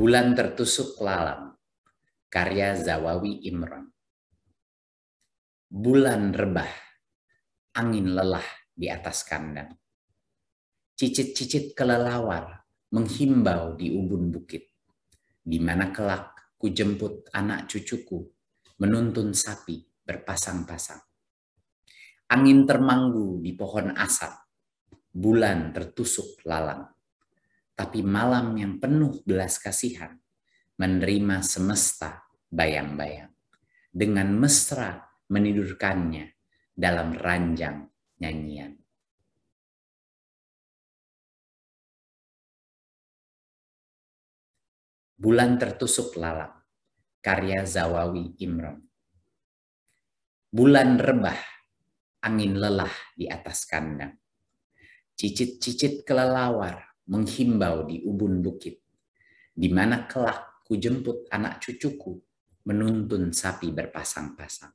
Bulan Tertusuk lalang, karya Zawawi Imran. Bulan rebah, angin lelah di atas kandang. Cicit-cicit kelelawar menghimbau di ubun bukit, di mana kelak ku jemput anak cucuku menuntun sapi berpasang-pasang. Angin termanggu di pohon asap, bulan tertusuk lalang tapi malam yang penuh belas kasihan, menerima semesta bayang-bayang, dengan mesra menidurkannya dalam ranjang nyanyian. Bulan tertusuk lalang, karya Zawawi Imron. Bulan rebah, angin lelah di atas kandang. Cicit-cicit kelelawar, menghimbau di ubun bukit, di mana kelak jemput anak cucuku menuntun sapi berpasang-pasang.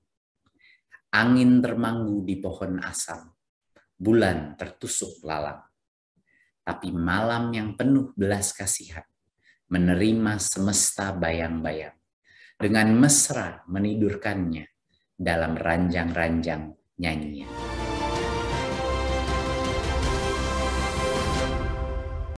Angin termanggu di pohon asam, bulan tertusuk lalang. Tapi malam yang penuh belas kasihan, menerima semesta bayang-bayang, dengan mesra menidurkannya dalam ranjang-ranjang nyanyian.